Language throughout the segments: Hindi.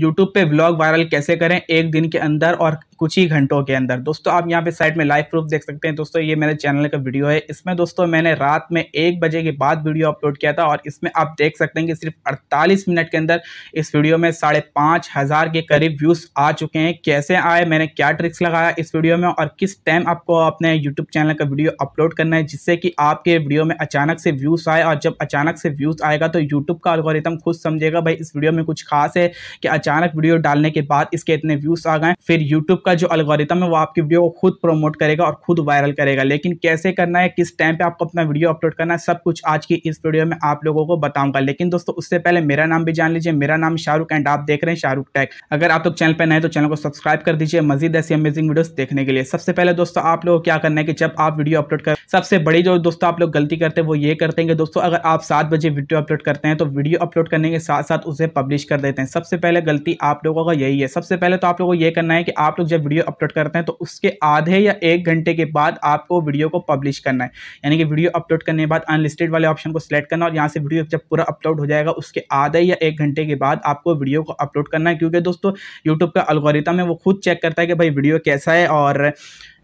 यूट्यूब पे व्लॉग वायरल कैसे करें एक दिन के अंदर और कुछ ही घंटों के अंदर दोस्तों आप यहाँ पे साइड में लाइव प्रूफ देख सकते हैं दोस्तों ये मेरे चैनल का वीडियो है इसमें दोस्तों मैंने रात में एक बजे के बाद वीडियो अपलोड किया था और इसमें आप देख सकते हैं कि सिर्फ अड़तालीस मिनट के अंदर इस वीडियो में साढ़े पाँच हज़ार के करीब व्यूज़ आ चुके हैं कैसे आए मैंने क्या ट्रिक्स लगाया इस वीडियो में और किस टाइम आपको अपने यूट्यूब चैनल का वीडियो अपलोड करना है जिससे कि आपके वीडियो में अचानक से व्यूज़ आए और जब अचानक से व्यूज़ आएगा तो यूट्यूब का अलगोरिथम खुद समझेगा भाई इस वीडियो में कुछ खास है कि अचानक वीडियो डालने के बाद इसके इतने व्यूज आ गए फिर यूट्यूब का जो अलगोरिथम है वो आपकी वीडियो को खुद प्रमोट करेगा और खुद वायरल करेगा लेकिन कैसे करना है किस टाइम पे आपको अपना वीडियो अपलोड करना है सब कुछ आज की इस वीडियो में आप लोगों को बताऊंगा लेकिन दोस्तों उससे पहले मेरा नाम भी जान लीजिए मेरा नाम शाहरुख एंड आप देख रहे हैं शाहरुख टैग अगर आप लोग चैनल पर नए तो चैनल को सब्सक्राइब कर दीजिए मजीद ऐसी अमेजिंग वीडियो देखने के लिए सबसे पहले दोस्तों आप लोगों क्या करना है कि जब आप वीडियो अपलोड कर सबसे बड़ी जो दोस्तों आप लोग गलती करते हैं वो ये करते हैं कि दोस्तों अगर आप सात बजे वीडियो अपलोड करते हैं तो वीडियो अपलोड करने के साथ साथ उसे पब्लिश कर देते हैं सबसे पहले गलती आप लोगों का यही है सबसे पहले तो आप लोगों को यह करना है कि आप लोग जब वीडियो अपलोड करते हैं तो उसके आधे या एक घंटे के बाद आपको वीडियो को पब्लिश करना है यानी कि वीडियो अपलोड करने के बाद अनलिस्टेड वाले ऑप्शन को सिलेक्ट करना और यहाँ से वीडियो जब पूरा अपलोड हो जाएगा उसके आधे या एक घंटे के बाद आपको वीडियो को अपलोड करना है क्योंकि दोस्तों यूट्यूब का अलगोरिता में वो खुद चेक करता है कि भाई वीडियो कैसा है और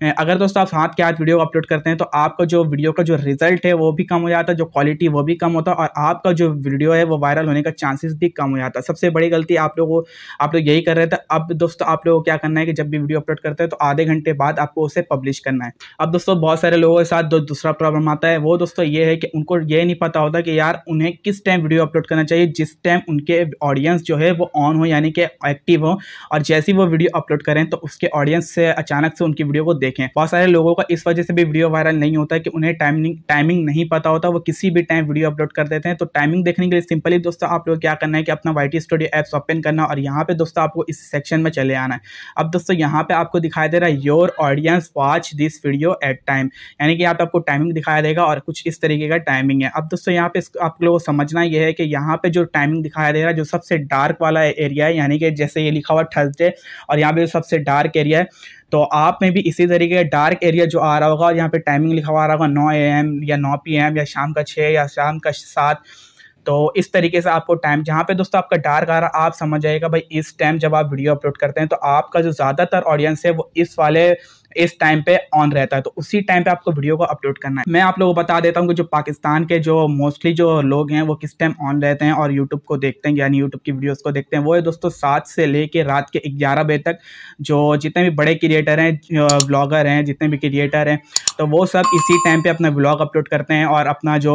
अगर दोस्तों आप साथ के साथ वीडियो अपलोड करते हैं तो आपका जो वीडियो का जो रिजल्ट है वो भी कम हो जाता है जो क्वालिटी वो भी कम होता है और आपका जो वीडियो है वो वायरल होने का चांसेस भी कम हो जाता है सबसे बड़ी गलती आप लोगों आप लोग यही कर रहे थे अब दोस्तों आप लोगों को क्या करना है कि जब भी वीडियो अपलोड करते हैं तो आधे घंटे बाद आपको उसे पब्लिश करना है अब दोस्तों बहुत सारे लोगों के साथ दूसरा प्रॉब्लम आता है वो दोस्तों ये है कि उनको ये नहीं पता होता कि यार उन्हें किस टाइम वीडियो अपलोड करना चाहिए जिस टाइम उनके ऑडियंस जो है वो ऑन हो यानी कि एक्टिव हो और जैसे ही वो वीडियो अपलोड करें तो उसके ऑडियंस से अचानक से उनकी वीडियो को देख देखें बहुत सारे लोगों का इस वजह से भी वीडियो वायरल नहीं होता है कि उन्हें टाइमिंग टाइमिंग नहीं पता होता वो किसी भी टाइम वीडियो अपलोड कर देते हैं तो टाइमिंग देखने के लिए सिंपली दोस्तों आप लोग क्या करना है कि अपना वाई स्टूडियो एप्स ओपन करना और यहाँ पे दोस्तों आपको इस सेक्शन में चले आना है अब दोस्तों यहाँ पे आपको दिखाई दे रहा है your audience watch this video at time यानी कि यहाँ पे आपको टाइमिंग दिखाया देगा और कुछ इस तरीके का टाइमिंग है अब दोस्तों यहाँ पे आप लोगों को समझना यह है कि यहाँ पे जो टाइमिंग दिखाया दे रहा है जो सबसे डार्क वाला एरिया है यानी कि जैसे ये लिखा हुआ थर्सडे और यहाँ पे जो सबसे डार्क एरिया है तो आप में भी इसी तरीके का डार्क एरिया जो आ रहा होगा यहाँ पे टाइमिंग लिखा हुआ आ रहा होगा नौ ए एम या नौ पी एम या शाम का छः या शाम का सात तो इस तरीके से आपको टाइम जहाँ पे दोस्तों आपका डार्क आ रहा आप समझ जाएगा भाई इस टाइम जब आप वीडियो अपलोड करते हैं तो आपका जो ज़्यादातर ऑडियंस है वो इस वाले इस टाइम पे ऑन रहता है तो उसी टाइम पे आपको वीडियो को अपलोड करना है मैं आप लोगों को बता देता हूँ कि जो पाकिस्तान के जो मोस्टली जो लोग हैं वो किस टाइम ऑन रहते हैं और यूट्यूब को देखते हैं यानी यूट्यूब की वीडियोज़ को देखते हैं वो है दोस्तों सात से लेकर रात के ग्यारह बजे तक जो जितने भी बड़े क्रिएटर हैं ब्लॉगर हैं जितने भी क्रिएटर हैं तो वो सब इसी टाइम पे अपना ब्लॉग अपलोड करते हैं और अपना जो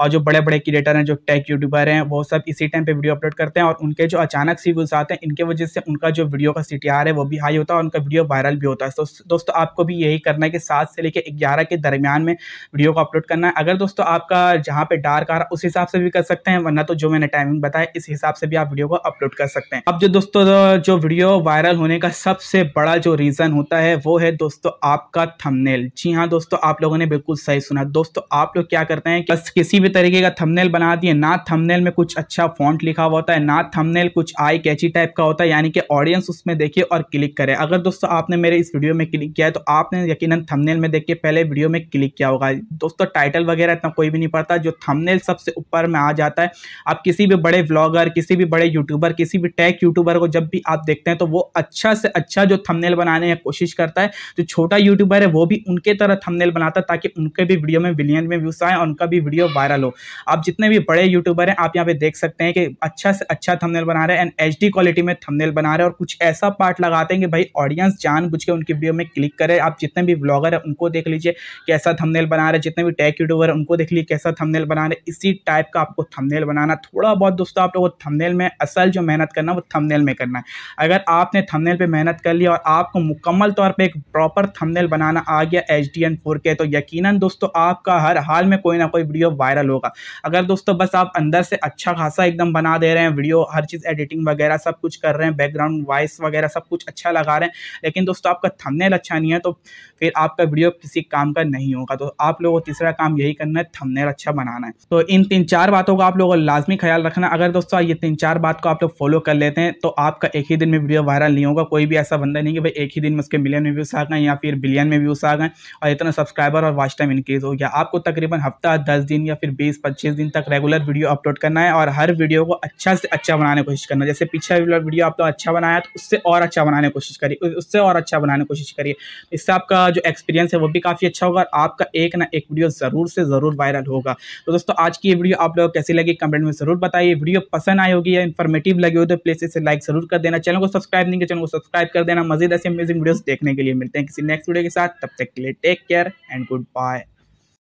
और जो बड़े बड़े क्रिएटर हैं जो टेक यूट्यूबर हैं वो सब इसी टाइम पे वीडियो अपलोड करते हैं और उनके जो अचानक सी व्यूज़ आते हैं इनके वजह से उनका जो वीडियो का सी है वो भी हाई होता है और उनका वीडियो वायरल भी होता है तो दोस्तों आपको भी यही करना है कि सात से लेकर ग्यारह के दरमियान में वीडियो को अपलोड करना है अगर दोस्तों आपका जहाँ पे डार्क आ रहा उस हिसाब से भी कर सकते हैं वरना तो जो मैंने टाइमिंग बताया इस हिसाब से भी आप वीडियो को अपलोड कर सकते हैं अब जो दोस्तों जो वीडियो वायरल होने का सबसे बड़ा जो रीज़न होता है वो है दोस्तों आपका थमनेल जी हाँ दोस्तों आप लोगों ने बिल्कुल सही सुना दोस्तों आप लोग क्या करते हैं बस किसी भी तरीके का थमनेल बना दिए ना थमनेल में कुछ अच्छा फॉन्ट लिखा हुआ होता है ना थमनेल कुछ आई कैची टाइप का होता है यानी कि ऑडियंस उसमें देखिए और क्लिक करे अगर दोस्तों आपने मेरे इस वीडियो में क्लिक किया है तो आपने यकीनन थंबनेल में देख के पहले वीडियो में क्लिक किया होगा दोस्तों टाइटल वगैरह इतना कोई भी नहीं पड़ता जो थंबनेल सबसे ऊपर में आ जाता है आप किसी भी बड़े ब्लॉगर किसी भी बड़े यूट्यूबर किसी भी टैक यूट्यूबर को जब भी आप देखते हैं तो वो अच्छा से अच्छा जो थमनेल बनाने की कोशिश करता है जो छोटा यूट्यूबर है वो भी उनके तरह थमनेल बनाता है ताकि उनके भी वीडियो में विलियन में व्यूज आए और उनका भी वीडियो वायरल हो आप जितने भी बड़े यूट्यूबर हैं आप यहाँ पे देख सकते हैं कि अच्छा से अच्छा थमनेल बना रहे हैं एंड एच क्वालिटी में थमनेल बना रहे हैं और कुछ ऐसा पार्ट लगाते हैं कि भाई ऑडियंस जान के उनकी वीडियो में क्लिक करें आप जितने भी ब्लॉगर हैं उनको देख लीजिए कैसा थंबनेल बना रहे जितने भी टैक यूट्यूबर उनको देख लीजिए कैसा थंबनेल बना रहे इसी टाइप का आपको थंबनेल बनाना थोड़ा बहुत दोस्तों आप लोग को थंबनेल में असल जो मेहनत करना वो थंबनेल में करना है अगर आपने थंबनेल पर मेहनत कर ली और आपको मुकम्मल तौर पर एक प्रॉपर थंबनेल बनाना आ गया एच डी एन फोर के तो यकीनन दोस्तों आपका हर हाल में कोई ना कोई वीडियो वायरल होगा अगर दोस्तों बस आप अंदर से अच्छा खासा एकदम बना दे रहे हैं वीडियो हर चीज़ एडिटिंग वगैरह सब कुछ कर रहे हैं बैकग्राउंड वॉइस वगैरह सब कुछ अच्छा लगा रहे हैं लेकिन दोस्तों आपका थमनेल अच्छा नहीं है तो फिर आपका वीडियो किसी काम का नहीं होगा तो आप लोगों को तीसरा काम यही करना है थंबनेल अच्छा बनाना है तो इन तीन चार बातों का आप लोगों को लाजमी ख्याल रखना अगर दोस्तों ये तीन चार बात को आप लोग फॉलो कर लेते हैं तो आपका एक ही दिन में वीडियो वायरल नहीं होगा कोई भी ऐसा बंदा नहीं कि भाई एक ही दिन में उसके मिलियन में व्यूज़ आ गए या फिर बिलियन में व्यूज़ आ गए और इतना सब्सक्राइबर और वॉच टाइम इंक्रीज़ हो गया आपको तकरीबन हफ्ता दस दिन या फिर बीस पच्चीस दिन तक रेगुलर वीडियो अपलोड करना है और हर वीडियो को अच्छा से अच्छा बनाने की कोशिश करना है जैसे पीछे वीडियो आप लोग अच्छा बनाया तो उससे और अच्छा बनाने की कोशिश करिए उससे और अच्छा बनाने की कोशिश करिए करिए तो इससे आपका जो एक्सपीरियंस है वो भी काफ़ी अच्छा होगा और आपका एक ना एक वीडियो ज़रूर से ज़रूर वायरल होगा तो दोस्तों आज की ये वीडियो आप लोग कैसी लगी कमेंट में ज़रूर बताइए वीडियो पसंद आई होगी या इन्फॉर्मेटिव लगी हो तो प्लीज़ इसे लाइक ज़रूर कर देना चैनल को सब्सक्राइब नहीं किया चैनल को सब्सक्राइब कर देना मजीद ऐसे अमेजिंग वीडियोज़ देखने के लिए मिलते हैं किसी नेक्स्ट वीडियो के साथ तब तक के लिए take care and good bye